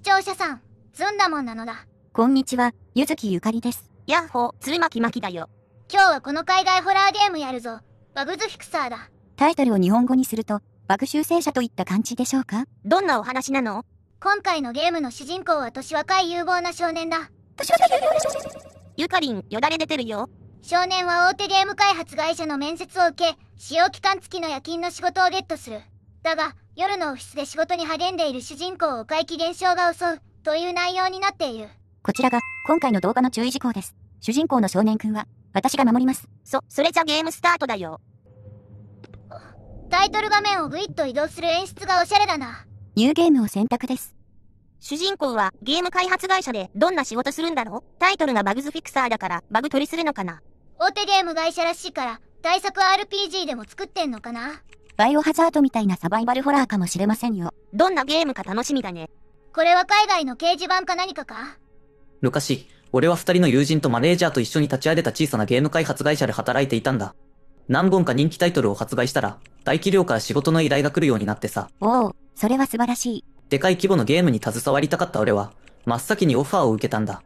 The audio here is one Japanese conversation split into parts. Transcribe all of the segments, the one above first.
視聴者さん、ずんだもんなのだ。こんにちは、ゆずきゆかりです。やっほー、つるまきまきだよ。今日はこの海外ホラーゲームやるぞ。バグズフィクサーだ。タイトルを日本語にすると、バグ修正者といった感じでしょうかどんなお話なの今回のゲームの主人公は年若い有望な少年だ。ゆかりん、よだれ出てるよ。少年は大手ゲーム開発会社の面接を受け、使用期間付きの夜勤の仕事をゲットする。だが、夜のオフィスで仕事に励んでいる主人公を怪奇現象が襲う、という内容になっている。こちらが、今回の動画の注意事項です。主人公の少年くんは、私が守ります。そ、それじゃゲームスタートだよ。タイトル画面をぐいっと移動する演出がおしゃれだな。ニューゲームを選択です。主人公はゲーム開発会社でどんな仕事するんだろうタイトルがバグズフィクサーだからバグ取りするのかな大手ゲーム会社らしいから対策 RPG でも作ってんのかなバイオハザードみたいなサバイバルホラーかもしれませんよ。どんなゲームか楽しみだね。これは海外の掲示板か何かか昔、俺は二人の友人とマネージャーと一緒に立ち上げた小さなゲーム開発会社で働いていたんだ。何本か人気タイトルを発売したら、大企業から仕事の依頼が来るようになってさ。おお、それは素晴らしい。でかい規模のゲームに携わりたかった俺は、真っ先にオファーを受けたんだ。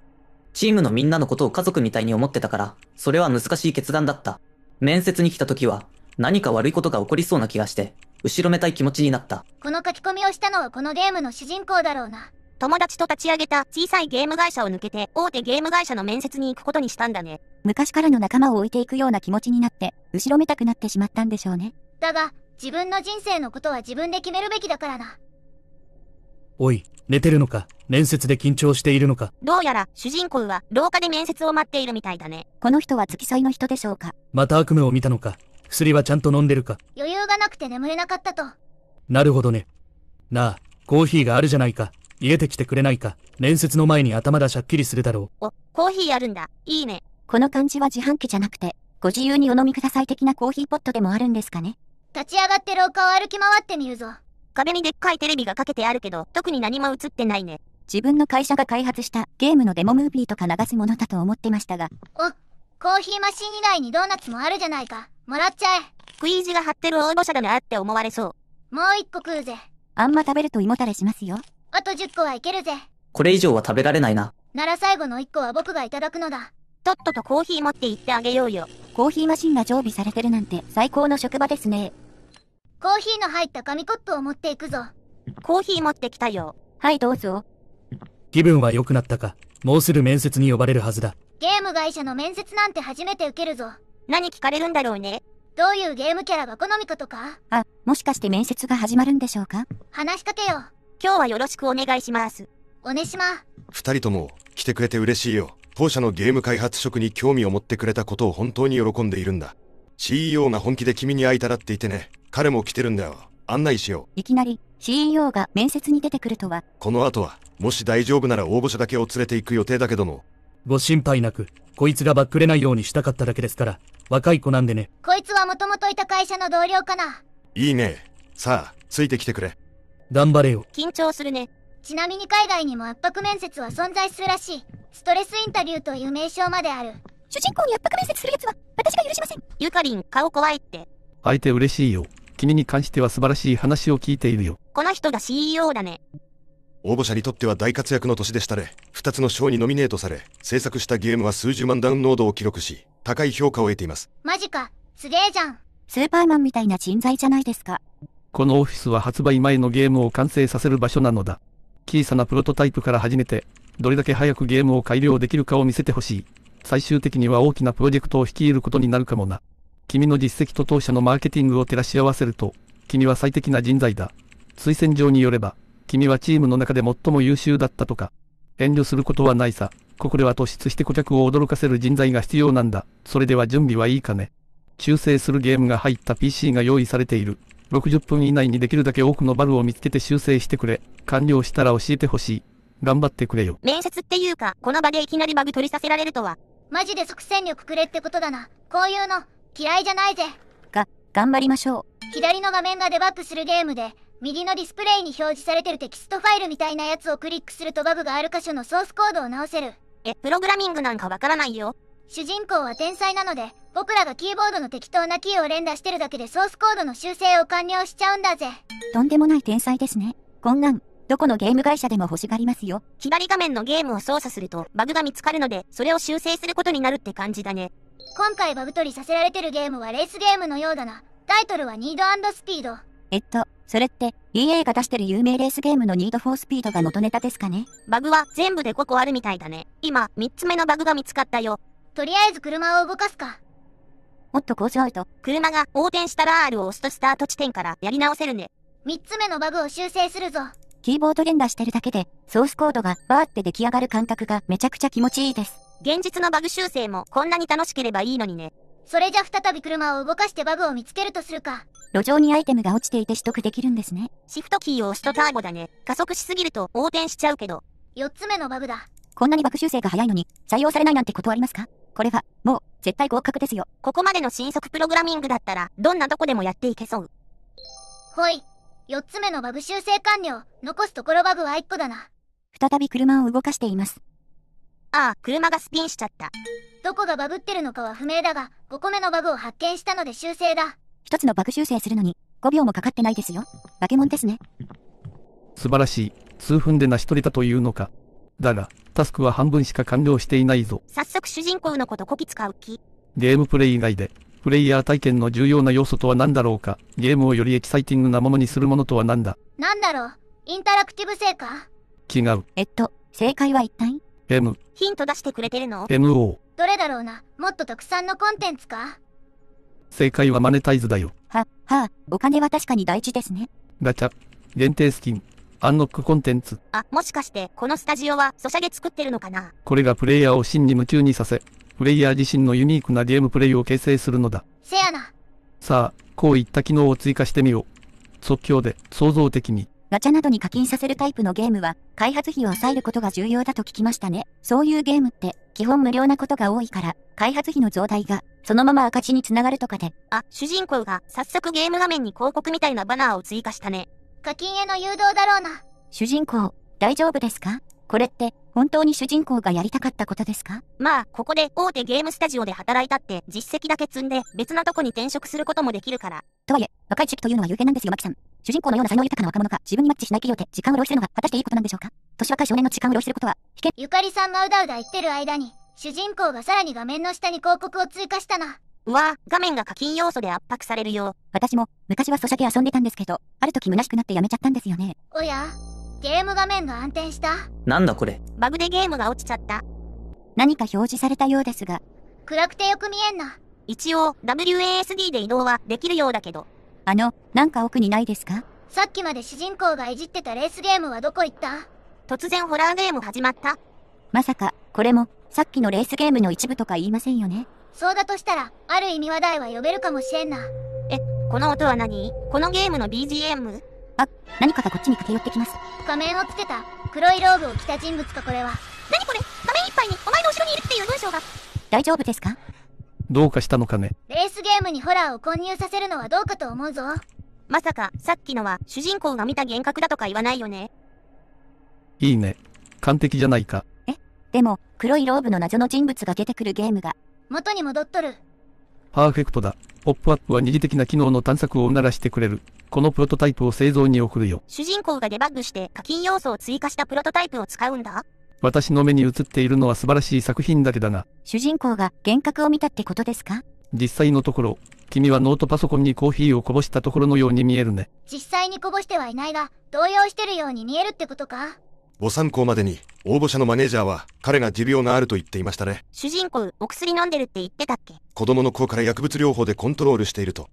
チームのみんなのことを家族みたいに思ってたから、それは難しい決断だった。面接に来た時は、何か悪いことが起こりそうな気がして、後ろめたい気持ちになった。この書き込みをしたのはこのゲームの主人公だろうな。友達と立ち上げた小さいゲーム会社を抜けて大手ゲーム会社の面接に行くことにしたんだね。昔からの仲間を置いていくような気持ちになって、後ろめたくなってしまったんでしょうね。だが、自分の人生のことは自分で決めるべきだからな。おい、寝てるのか面接で緊張しているのかどうやら、主人公は、廊下で面接を待っているみたいだね。この人は付き添いの人でしょうかまた悪夢を見たのか薬はちゃんと飲んでるか余裕がなくて眠れなかったと。なるほどね。なあ、コーヒーがあるじゃないか。家で来てくれないか。面接の前に頭だしゃっきりするだろう。お、コーヒーあるんだ。いいね。この感じは自販機じゃなくて、ご自由にお飲みください的なコーヒーポットでもあるんですかね。立ち上がって廊下を歩き回ってみるぞ。壁にでっかいテレビがかけてあるけど、特に何も映ってないね。自分の会社が開発したゲームのデモムービーとか流すものだと思ってましたが。お、コーヒーマシン以外にドーナツもあるじゃないか。もらっちゃえ。食い意地が張ってる応募者だなって思われそう。もう一個食うぜ。あんま食べると胃もたれしますよ。あと10個はいけるぜ。これ以上は食べられないな。なら最後の1個は僕がいただくのだ。とっととコーヒー持って行ってあげようよ。コーヒーマシンが常備されてるなんて最高の職場ですね。コーヒーの入った紙コップを持っていくぞ。コーヒー持ってきたよ。はい、どうぞ。気分は良くなったか。もうすぐ面接に呼ばれるはずだ。ゲーム会社の面接なんて初めて受けるぞ。何聞かれるんだろうね。どういうゲームキャラが好みかとかあ、もしかして面接が始まるんでしょうか話しかけよ。今日はよろしくお願いします。おねしま。二人とも来てくれて嬉しいよ。当社のゲーム開発職に興味を持ってくれたことを本当に喜んでいるんだ。CEO が本気で君に会いたらって言ってね。彼も来てるんだよ。案内しよう。いきなり CEO が面接に出てくるとは。この後は、もし大丈夫なら応募者だけを連れて行く予定だけども、ご心配なく、こいつがバックれないようにしたかっただけですから、若い子なんでね。こいつはもともといた会社の同僚かな。いいね。さあ、ついてきてくれ。頑張れよ。緊張するね。ちなみに海外にも圧迫面接は存在するらしい。ストレスインタビューという名称まである。主人公に圧迫面接する奴は、私が許しません。ゆかりん、顔怖いって。相手嬉しいよ。君に関しては素晴らしい話を聞いているよ。この人が CEO だね。応募者にとっては大活躍の年でしたれ、2つの賞にノミネートされ、制作したゲームは数十万ダウンロードを記録し、高い評価を得ています。マジか、すげえじゃん。スーパーマンみたいな人材じゃないですか。このオフィスは発売前のゲームを完成させる場所なのだ。小さなプロトタイプから始めて、どれだけ早くゲームを改良できるかを見せてほしい。最終的には大きなプロジェクトを率いることになるかもな。君の実績と当社のマーケティングを照らし合わせると、君は最適な人材だ。推薦状によれば、君はチームの中で最も優秀だったとか。遠慮することはないさ。ここでは突出して顧客を驚かせる人材が必要なんだ。それでは準備はいいかね。修正するゲームが入った PC が用意されている。60分以内にできるだけ多くのバルを見つけて修正してくれ。完了したら教えてほしい。頑張ってくれよ。面接っていうか、この場でいきなりバグ取りさせられるとは。マジで即戦力くれってことだな。こういうの、嫌いじゃないぜ。が、頑張りましょう。左の画面がデバッグするゲームで、右のディスプレイに表示されてるテキストファイルみたいなやつをクリックするとバグがある箇所のソースコードを直せる。え、プログラミングなんかわからないよ。主人公は天才なので、僕らがキーボードの適当なキーを連打してるだけでソースコードの修正を完了しちゃうんだぜ。とんでもない天才ですね。こんなん、どこのゲーム会社でも欲しがりますよ。左画面のゲームを操作するとバグが見つかるので、それを修正することになるって感じだね。今回バグ取りさせられてるゲームはレースゲームのようだな。タイトルはニードスピード。えっと、それって EA が出してる有名レースゲームの Need ォース Speed が元ネタですかねバグは全部で5個あるみたいだね。今、3つ目のバグが見つかったよ。とりあえず車を動かすか。もっとこうしうと。車が横転したら R を押すとスタート地点からやり直せるね。3つ目のバグを修正するぞ。キーボード連打してるだけで、ソースコードがバーって出来上がる感覚がめちゃくちゃ気持ちいいです。現実のバグ修正もこんなに楽しければいいのにね。それじゃ再び車を動かしてバグを見つけるとするか。路上にアイテムが落ちていて取得できるんですね。シフトキーを押すとターボだね。加速しすぎると横転しちゃうけど。4つ目のバグだ。こんなにバグ修正が早いのに、採用されないなんてことありますかこれは、もう、絶対合格ですよ。ここまでの新速プログラミングだったら、どんなとこでもやっていけそう。ほい。4つ目のバグ修正完了。残すところバグは1個だな。再び車を動かしています。ああ、車がスピンしちゃった。どこがバグってるのかは不明だが、5個目のバグを発見したので修正だ。一つの爆修正するのに、5秒もかかってないですよ。化け物ですね。素晴らしい。数分で成し遂げたというのか。だが、タスクは半分しか完了していないぞ。早速主人公のことこき使う気。ゲームプレイ以外で、プレイヤー体験の重要な要素とは何だろうか。ゲームをよりエキサイティングなものにするものとは何だ何だろう。インタラクティブ性か違う。えっと、正解は一体 ?M。ヒント出してくれてるの ?MO。どれだろうな。もっとたくさんのコンテンツか正解はマネタイズだよ。は、はあ、お金は確かに大事ですね。ガチャ、限定スキン、アンノックコンテンツ。あ、もしかして、このスタジオは、ソシャゲ作ってるのかなこれがプレイヤーを真に夢中にさせ、プレイヤー自身のユニークなゲームプレイを形成するのだ。せやな。さあ、こういった機能を追加してみよう。即興で、創造的に。ガチャなどに課金させるタイプのゲームは、開発費を抑えることが重要だと聞きましたね。そういうゲームって、基本無料なことが多いから、開発費の増大が、そのまま赤字につながるとかで。あ、主人公が、早速ゲーム画面に広告みたいなバナーを追加したね。課金への誘導だろうな。主人公、大丈夫ですかこれって本当に主人公がやりたかったことですかまあ、ここで大手ゲームスタジオで働いたって実績だけ積んで別なとこに転職することもできるから。とはいえ、若い時期というのは有限なんですよ、マキさん。主人公のような才能豊かな若者が自分にマッチしない企業で時間を浪費するのが果たしていいことなんでしょうか年若い少年の時間を浪費することは、危険。ゆかりさんがうだうだ言ってる間に、主人公がさらに画面の下に広告を追加したな。うわ画面が課金要素で圧迫されるよ。私も、昔はソシャゲ遊んでたんですけど、ある時虚しくなってやめちゃったんですよね。おやゲーム画面が暗転した。なんだこれ。バグでゲームが落ちちゃった。何か表示されたようですが。暗くてよく見えんな。一応、WASD で移動はできるようだけど。あの、なんか奥にないですかさっきまで主人公がいじってたレースゲームはどこ行った突然ホラーゲーム始まった。まさか、これも、さっきのレースゲームの一部とか言いませんよね。そうだとしたら、ある意味話題は呼べるかもしれんな。え、この音は何このゲームの BGM? あ、何かがこっちに駆け寄ってきます。仮面をつけた、黒いローブを着た人物かこれは。何これ仮面いっぱいにお前の後ろにいるっていう文章が。大丈夫ですかどうかしたのかね。レースゲームにホラーを混入させるのはどうかと思うぞ。まさか、さっきのは主人公が見た幻覚だとか言わないよね。いいね。完璧じゃないか。え、でも、黒いローブの謎の人物が出てくるゲームが。元に戻っとる。パーフェクトだ。ポップアップは二次的な機能の探索をうならしてくれる。このプロトタイプを製造に送るよ。主人公がデバッグして課金要素を追加したプロトタイプを使うんだ私の目に映っているのは素晴らしい作品だけだが。主人公が幻覚を見たってことですか実際のところ、君はノートパソコンにコーヒーをこぼしたところのように見えるね。実際にこぼしてはいないが、動揺してるように見えるってことかご参考までに、応募者のマネージャーは、彼が持病があると言っていましたね。主人公、お薬飲んでるって言ってたっけ子供の頃から薬物療法でコントロールしていると、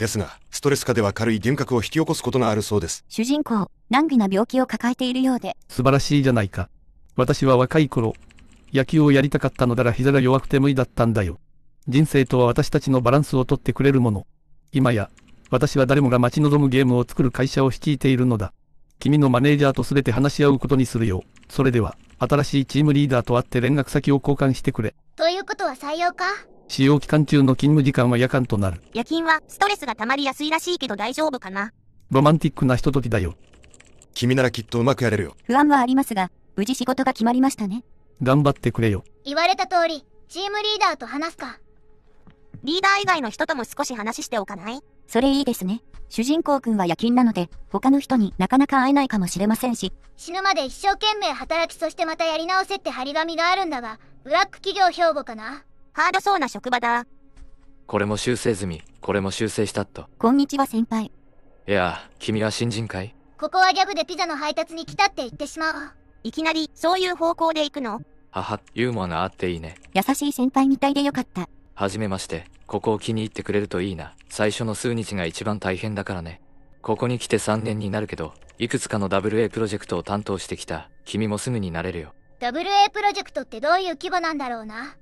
ですが、ストレス下では軽い幻覚を引き起こすことがあるそうです。主人公、難儀な病気を抱えているようで。素晴らしいじゃないか。私は若い頃、野球をやりたかったのだら膝が弱くて無理だったんだよ。人生とは私たちのバランスをとってくれるもの。今や、私は誰もが待ち望むゲームを作る会社を率いているのだ。君のマネージャーとすべて話し合うことにするよ。それでは、新しいチームリーダーと会って連絡先を交換してくれ。ということは採用か使用期間中の勤務時間は夜間となる。夜勤はストレスが溜まりやすいらしいけど大丈夫かなロマンティックなひとときだよ。君ならきっとうまくやれるよ。不安はありますが、無事仕事が決まりましたね。頑張ってくれよ。言われた通り、チームリーダーと話すか。リーダー以外の人とも少し話しておかないそれいいですね。主人公くんは夜勤なので、他の人になかなか会えないかもしれませんし。死ぬまで一生懸命働きそしてまたやり直せって張り紙があるんだが、ブラック企業兵庫かなハードそうな職場だ。これも修正済み、これも修正したっと。こんにちは先輩。いや、君は新人かいここはギャグでピザの配達に来たって言ってしまう。いきなり、そういう方向で行くの母、ユーモアがあっていいね。優しい先輩みたいでよかった。はじめまして、ここを気に入ってくれるといいな。最初の数日が一番大変だからね。ここに来て3年になるけど、いくつかの WA プロジェクトを担当してきた。君もすぐになれるよ。WA プロジェクトってどういう規模なんだろうな。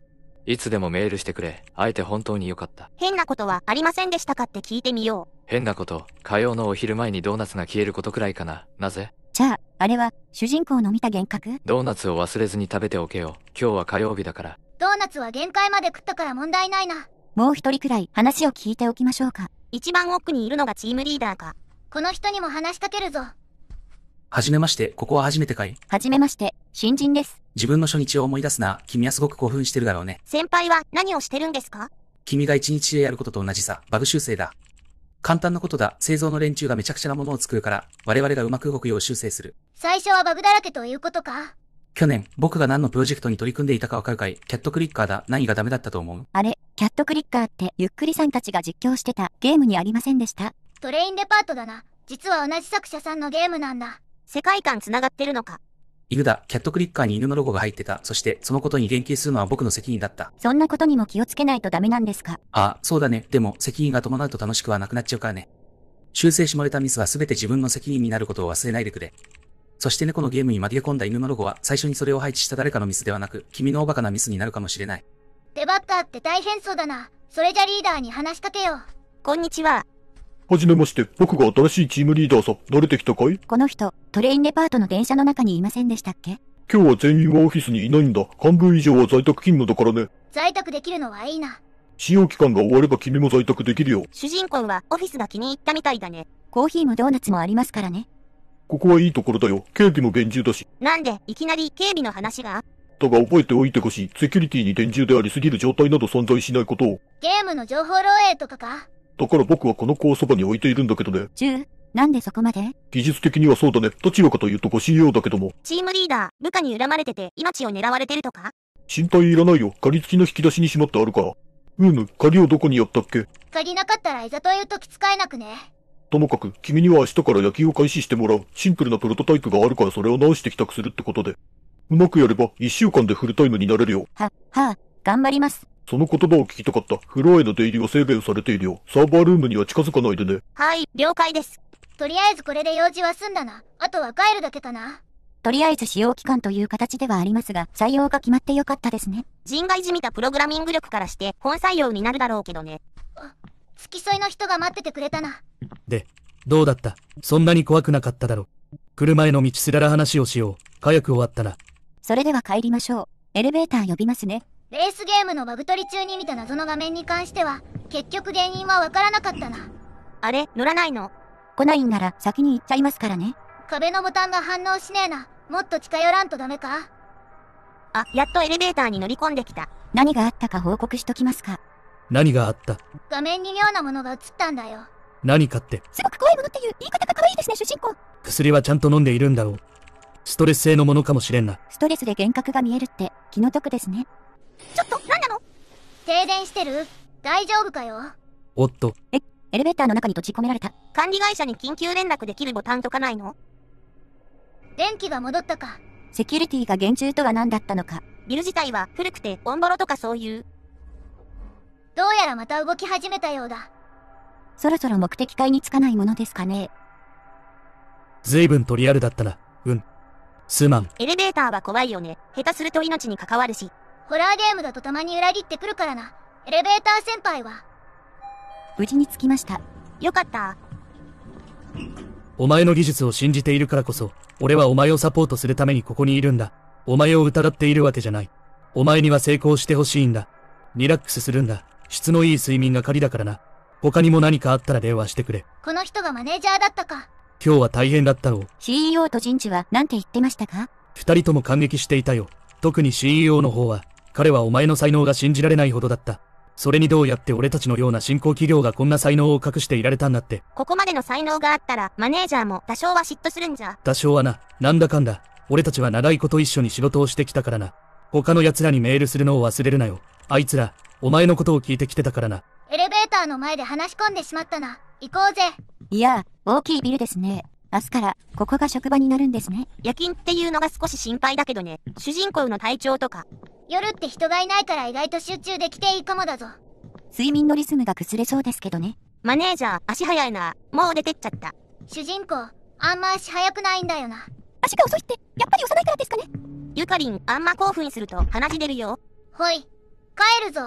いつでもメールしてくれ。あえて本当によかった。変なことはありませんでしたかって聞いてみよう。変なこと、火曜のお昼前にドーナツが消えることくらいかな。なぜじゃあ、あれは、主人公の見た幻覚ドーナツを忘れずに食べておけよ。今日は火曜日だから。ドーナツは限界まで食ったから問題ないな。もう一人くらい話を聞いておきましょうか。一番奥にいるのがチームリーダーか。この人にも話しかけるぞ。はじめまして、ここは初めてかいはじめまして、新人です。自分の初日を思い出すな、君はすごく興奮してるだろうね。先輩は何をしてるんですか君が一日でやることと同じさ、バグ修正だ。簡単なことだ、製造の連中がめちゃくちゃなものを作るから、我々がうまく動くよう修正する。最初はバグだらけということか。去年、僕が何のプロジェクトに取り組んでいたかわかるかいキャットクリッカーだ。何がダメだったと思うあれ、キャットクリッカーって、ゆっくりさんたちが実況してたゲームにありませんでした。トレインデパートだな。実は同じ作者さんのゲームなんだ。世界観繋がってるのか。犬だ、キャットクリッカーに犬のロゴが入ってた。そして、そのことに言及するのは僕の責任だった。そんなことにも気をつけないとダメなんですかああ、そうだね。でも、責任が伴うと楽しくはなくなっちゃうからね。修正し漏れたミスは全て自分の責任になることを忘れないでくれ。そして猫のゲームに紛れ込んだ犬のロゴは、最初にそれを配置した誰かのミスではなく、君のおバカなミスになるかもしれない。デバッターって大変そうだな。それじゃリーダーに話しかけよう。こんにちは。はじめまして、僕が新しいチームリーダーさ。慣れてきたかいこの人、トレインデパートの電車の中にいませんでしたっけ今日は全員はオフィスにいないんだ。半分以上は在宅勤務だからね。在宅できるのはいいな。使用期間が終われば君も在宅できるよ。主人公はオフィスが気に入ったみたいだね。コーヒーもドーナツもありますからね。ここはいいところだよ。警備も厳重だし。なんで、いきなり警備の話がだが覚えておいてほしい。セキュリティに厳重でありすぎる状態など存在しないことを。ゲームの情報漏洩とかかだから僕はこの子をそばに置いているんだけどね。1なんでそこまで技術的にはそうだね。どちらかというとご CEO だけども。チームリーダー、部下に恨まれてて、命を狙われてるとか身体いらないよ。仮付きの引き出しにしまってあるから。うーぬ、仮をどこにやったっけ仮なかったらいざという時使えなくね。ともかく、君には明日から野球を開始してもらう。シンプルなプロトタイプがあるからそれを直して帰宅するってことで。うまくやれば、一週間でフルタイムになれるよ。は、はあ、頑張ります。その言葉を聞きたかった。フロアへの出入りが制限されているよ。サーバールームには近づかないでね。はい、了解です。とりあえずこれで用事は済んだな。あとは帰るだけだな。とりあえず使用期間という形ではありますが、採用が決まってよかったですね。人外じみたプログラミング力からして本採用になるだろうけどね。付き添いの人が待っててくれたな。で、どうだったそんなに怖くなかっただろ。う。車への道すらら話をしよう。早く終わったな。それでは帰りましょう。エレベーター呼びますね。レースゲームのバグ取り中に見た謎の画面に関しては、結局原因はわからなかったな。あれ乗らないの来ないんなら先に行っちゃいますからね。壁のボタンが反応しねえな。もっと近寄らんとダメかあ、やっとエレベーターに乗り込んできた。何があったか報告しときますか。何があった画面に妙なものが映ったんだよ。何かって。すごく怖いものっていう言い方が可愛いですね、主人公。薬はちゃんと飲んでいるんだろう。ストレス性のものかもしれんな。ストレスで幻覚が見えるって気の毒ですね。ちょっと何なの停電してる大丈夫かよおっとえエレベーターの中に閉じ込められた管理会社に緊急連絡できるボタンとかないの電気が戻ったかセキュリティが厳重とは何だったのかビル自体は古くてオンボロとかそういうどうやらまた動き始めたようだそろそろ目的会に着かないものですかね随分とリアルだったなうんすまんエレベーターは怖いよね下手すると命に関わるしホラーゲームだとたまに裏切ってくるからな。エレベーター先輩は。無事に着きました。よかった。お前の技術を信じているからこそ、俺はお前をサポートするためにここにいるんだ。お前を疑っているわけじゃない。お前には成功してほしいんだ。リラックスするんだ。質のいい睡眠が仮だからな。他にも何かあったら電話してくれ。この人がマネージャーだったか。今日は大変だったろう。CEO と人事は何て言ってましたか二人とも感激していたよ。特に CEO の方は、彼はお前の才能が信じられないほどだった。それにどうやって俺たちのような新興企業がこんな才能を隠していられたんだって。ここまでの才能があったら、マネージャーも多少は嫉妬するんじゃ。多少はな、なんだかんだ、俺たちは長いこと一緒に仕事をしてきたからな。他の奴らにメールするのを忘れるなよ。あいつら、お前のことを聞いてきてたからな。エレベーターの前で話し込んでしまったな。行こうぜ。いや、大きいビルですね。明日から、ここが職場になるんですね。夜勤っていうのが少し心配だけどね。主人公の体調とか。夜って人がいないから意外と集中できていいかもだぞ。睡眠のリズムが崩れそうですけどね。マネージャー、足早いな。もう出てっちゃった。主人公、あんま足早くないんだよな。足が遅いって、やっぱり幼いからですかね。ゆかりん、あんま興奮すると鼻血出るよ。ほい、帰るぞ。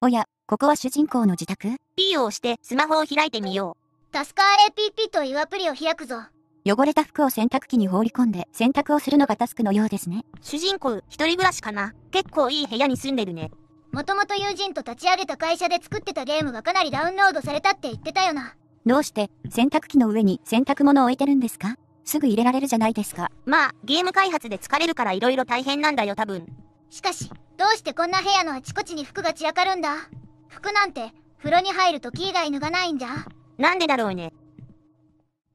おや、ここは主人公の自宅 ?P を押してスマホを開いてみよう。タスカー APP というアプリを開くぞ。汚れた服を洗濯機に放り込んで洗濯をするのがタスクのようですね。主人公、一人暮らしかな。結構いい部屋に住んでるね。もともと友人と立ち上げた会社で作ってたゲームがかなりダウンロードされたって言ってたよな。どうして洗濯機の上に洗濯物を置いてるんですかすぐ入れられるじゃないですか。まあ、ゲーム開発で疲れるから色々大変なんだよ多分。しかし、どうしてこんな部屋のあちこちに服が散らかるんだ服なんて、風呂に入ると以外脱がないんじゃ。なんでだろうね。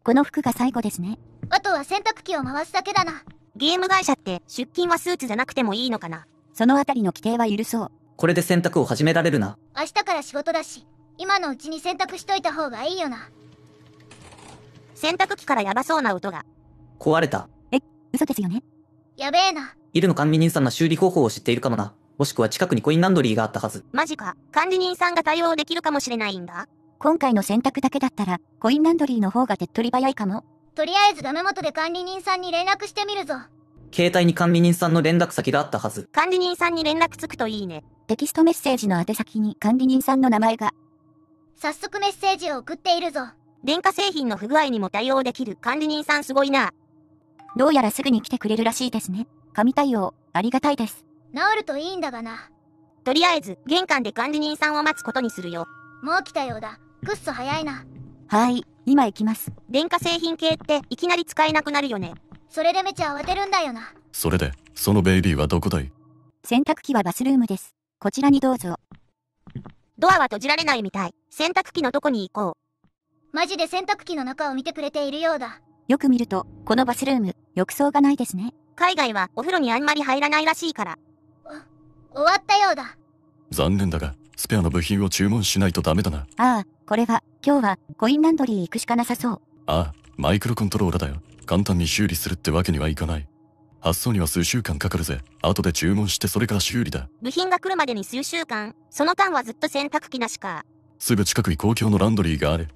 この服が最後ですね。あとは洗濯機を回すだけだな。ゲーム会社って出勤はスーツじゃなくてもいいのかなそのあたりの規定は許そう。これで洗濯を始められるな。明日から仕事だし、今のうちに洗濯しといた方がいいよな。洗濯機からヤバそうな音が。壊れた。え、嘘ですよねやべえな。イルの管理人さんの修理方法を知っているかもな。もしくは近くにコインランドリーがあったはず。マジか。管理人さんが対応できるかもしれないんだ。今回の選択だけだったら、コインランドリーの方が手っ取り早いかも。とりあえずダメ元で管理人さんに連絡してみるぞ。携帯に管理人さんの連絡先があったはず。管理人さんに連絡つくといいね。テキストメッセージの宛先に管理人さんの名前が。早速メッセージを送っているぞ。電化製品の不具合にも対応できる管理人さんすごいな。どうやらすぐに来てくれるらしいですね。神対応、ありがたいです。治るといいんだがな。とりあえず、玄関で管理人さんを待つことにするよ。もう来たようだ。くっそ早いな。はい、今行きます。電化製品系っていきなり使えなくなるよね。それでめちゃ慌てるんだよな。それで、そのベイビーはどこだい洗濯機はバスルームです。こちらにどうぞ。ドアは閉じられないみたい。洗濯機のとこに行こう。マジで洗濯機の中を見てくれているようだ。よく見ると、このバスルーム、浴槽がないですね。海外はお風呂にあんまり入らないらしいから。終わったようだ。残念だが、スペアの部品を注文しないとダメだな。ああ、これは、今日は、コインランドリー行くしかなさそう。ああ、マイクロコントローラだよ。簡単に修理するってわけにはいかない。発送には数週間かかるぜ。後で注文してそれから修理だ。部品が来るまでに数週間その間はずっと洗濯機なしか。すぐ近くに公共のランドリーがある。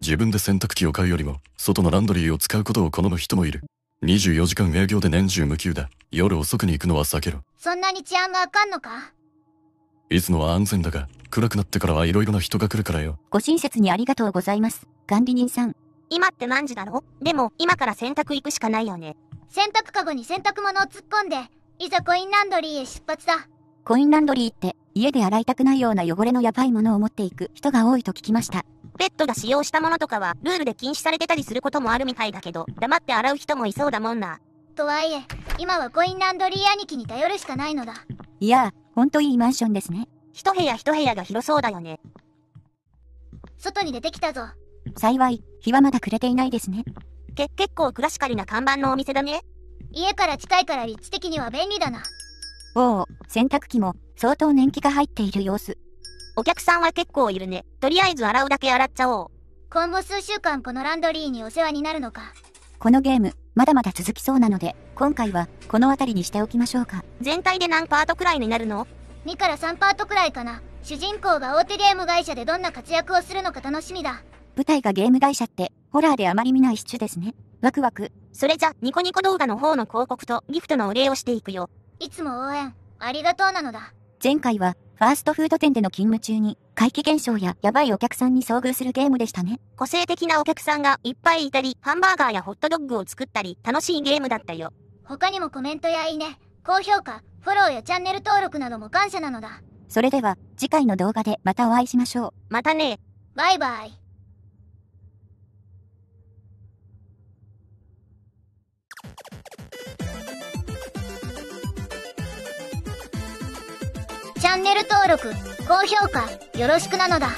自分で洗濯機を買うよりも、外のランドリーを使うことを好む人もいる。24時間営業で年中無休だ。夜遅くに行くのは避けろ。そんなに治安があかんのかいつのは安全だが、暗くなってからはいろいろな人が来るからよ。ご親切にありがとうございます。管理人さん。今って何時だろでも、今から洗濯行くしかないよね。洗濯かごに洗濯物を突っ込んで、いざコインランドリーへ出発だ。コインランドリーって、家で洗いたくないような汚れのやばいものを持っていく人が多いと聞きました。ペットが使用したものとかは、ルールで禁止されてたりすることもあるみたいだけど、黙って洗う人もいそうだもんな。とはいえ、今はコインランドリー兄貴に頼るしかないのだ。いや、ほんといいマンションですね。一部屋一部屋が広そうだよね。外に出てきたぞ。幸い、日はまだ暮れていないですね。け、結構クラシカルな看板のお店だね。家から近いから立地的には便利だな。おお、洗濯機も相当年季が入っている様子。お客さんは結構いるね。とりあえず洗うだけ洗っちゃおう。今後数週間このランドリーにお世話になるのか。このゲーム、まだまだ続きそうなので、今回はこの辺りにしておきましょうか。全体で何パートくらいになるの ?2 から3パートくらいかな。主人公が大手ゲーム会社でどんな活躍をするのか楽しみだ。舞台がゲーム会社って、ホラーであまり見ないシチュですね。ワクワク。それじゃ、ニコニコ動画の方の広告とギフトのお礼をしていくよ。いつも応援、ありがとうなのだ。前回は、ファーストフード店での勤務中に、怪奇現象ややばいお客さんに遭遇するゲームでしたね。個性的なお客さんがいっぱいいたり、ハンバーガーやホットドッグを作ったり、楽しいゲームだったよ。他にもコメントやいいね、高評価、フォローやチャンネル登録なども感謝なのだ。それでは、次回の動画でまたお会いしましょう。またね。バイバイ。チャンネル登録、高評価、よろしくなのだ。